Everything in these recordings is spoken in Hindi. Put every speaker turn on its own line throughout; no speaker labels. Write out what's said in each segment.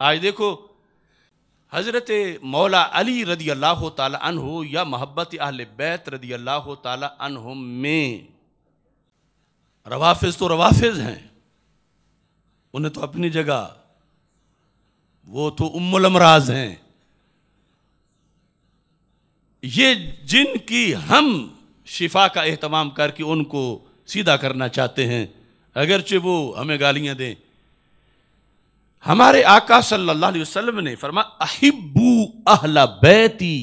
आज देखो हज़रत मौला अली रदी अल्लाह तला या मोहब्बत अहल बैत रदी अल्लाह तला में रवाफिज तो रवाफिज हैं उन्हें तो अपनी जगह वो तो उम्मराज हैं ये जिनकी हम शिफा का अहतमाम करके उनको सीधा करना चाहते हैं अगरचे वो हमें गालियां दें हमारे आका सल्लल्लाहु अलैहि वसल्लम ने फरमा अहिबू अहला बैती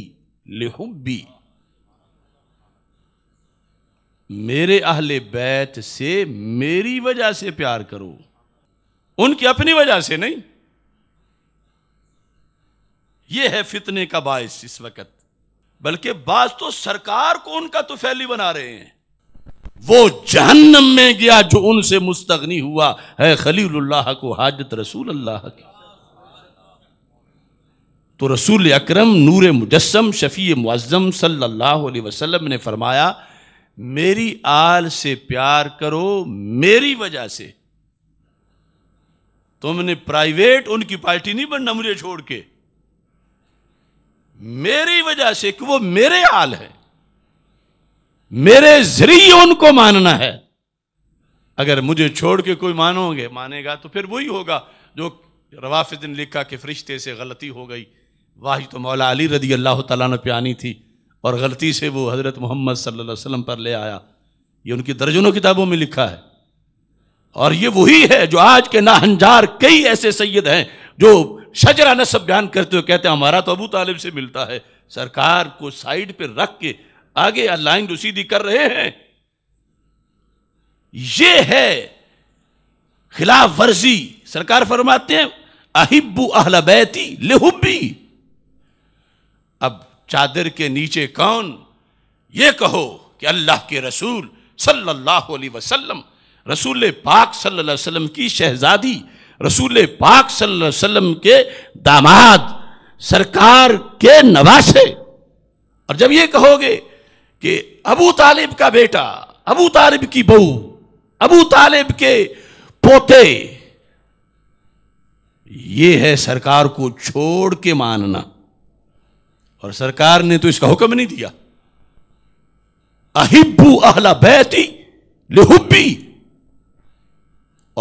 लिहुबी मेरे अहले बैत से मेरी वजह से प्यार करो उनकी अपनी वजह से नहीं यह है फितने का बायस इस वक्त बल्कि बाज तो सरकार को उनका तुफैली तो बना रहे हैं वो जहन्नम में गया जो उनसे मुस्तगनी हुआ है खलील्लाह को हाजत रसूल अल्लाह की तो रसूल अकरम नूर मुजस्म शफ़ी मुआजम सल्लल्लाहु अलैहि वसल्लम ने फरमाया मेरी आल से प्यार करो मेरी वजह से तुमने प्राइवेट उनकी पार्टी नहीं बनना मुझे छोड़ के मेरी वजह से कि वो मेरे आल है मेरे जरिए उनको मानना है अगर मुझे छोड़ के कोई मानोगे मानेगा तो फिर वही होगा जो रवाफिज लिखा कि फरिश्ते से गलती हो गई वाह तो मौला अली रदी अल्लाह तला पे आनी थी और गलती से वो हज़रत मोहम्मद सल्लम पर ले आया ये उनकी दर्जनों किताबों में लिखा है और ये वही है जो आज के नाहंजार कई ऐसे सैयद हैं जो शजरा नसब बयान करते हुए कहते हैं हमारा तो अबू तालिब से मिलता है सरकार को साइड पर रख के आगे लाइन रसीदी तो कर रहे हैं ये है खिलाफ वर्जी सरकार फरमाते हैं अहिब्बू अहल बैती लेहुब्बी अब चादर के नीचे कौन ये कहो कि अल्लाह के रसूल सल्लल्लाहु अलैहि वसल्लम रसूल पाक सल्लल्लाहु अलैहि वसल्लम की शहजादी रसूल पाक सल्लल्लाहु अलैहि वसल्लम के दामाद सरकार के नवासे और जब ये कहोगे कि अबू तालिब का बेटा अबू तालिब की बहू अबू तालिब के पोते ये है सरकार को छोड़ के मानना और सरकार ने तो इसका हुक्म नहीं दिया अहिब्बू अहला बैती लिहुब्बी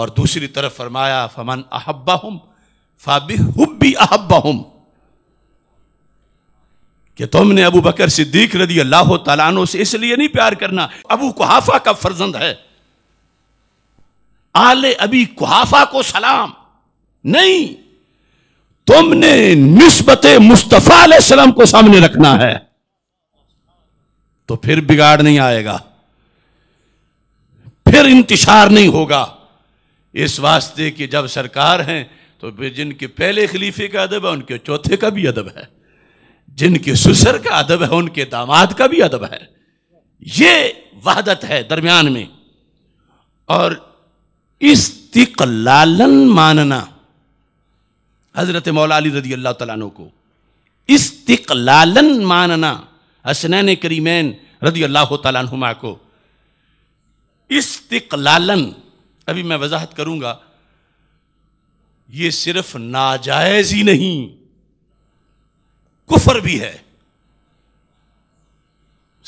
और दूसरी तरफ फरमाया फमन अहब्बा हम फाबी हुब्बी अहब्बा हम कि तुमने अबू बकर सिद्दीक रदी अल्लाह तलानो से इसलिए नहीं प्यार करना अबू कुहाफा का फर्जंद है आले अबी कुहाफा को सलाम नहीं तुमने नस्बत मुस्तफ़ा सलाम को सामने रखना है तो फिर बिगाड़ नहीं आएगा फिर इंतशार नहीं होगा इस वास्ते कि जब सरकार हैं तो जिनके पहले खलीफे का अदब है उनके चौथे का भी अदब है जिनके सुसर का अदब है उनके दामाद का भी अदब है ये वहादत है दरमियान में और इस लालन मानना हजरत मौला अली रजी अल्लाह तला को इस्तिकलालन मानना हसनैन करीमैन रजी अल्लाह तुमा को इस्तिकलालन अभी मैं वजाहत करूंगा ये सिर्फ नाजायज़ ही नहीं कुफर भी है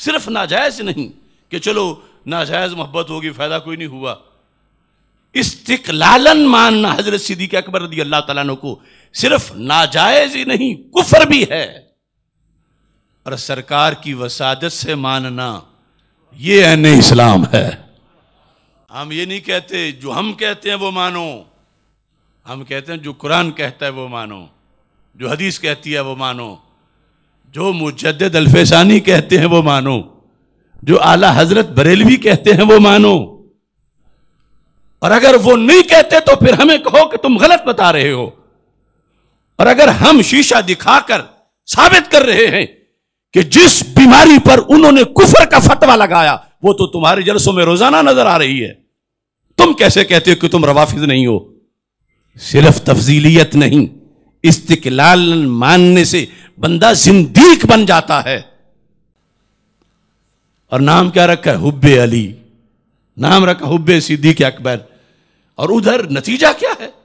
सिर्फ नाजायज नहीं कि चलो नाजायज मोहब्बत होगी फायदा कोई नहीं हुआ इस्तिकलालन मानना हजरत सिद्दीक अकबर रदी अल्लाह तला को सिर्फ नाजायज ही नहीं कुफर भी है और सरकार की वसादत से मानना ये एन इस्लाम है हम ये नहीं कहते जो हम कहते हैं वो मानो हम कहते हैं जो कुरान कहता है वो मानो जो हदीस कहती है वो मानो जो मुजद अल्फेसानी कहते हैं वो मानो जो आला हजरत बरेलवी कहते हैं वो मानो और अगर वो नहीं कहते तो फिर हमें कहो कि तुम गलत बता रहे हो और अगर हम शीशा दिखाकर साबित कर रहे हैं कि जिस बीमारी पर उन्होंने कुफर का फतवा लगाया वो तो तुम्हारे जलसों में रोजाना नजर आ रही है तुम कैसे कहते हो कि तुम रवाफिज नहीं हो सिर्फ तफजीलियत नहीं इस्तिकलाल मानने से बंदा जिंदीक बन जाता है और नाम क्या रखा है हुब्बे अली नाम रखा हुब्बे सिद्दीक अकबर और उधर नतीजा क्या है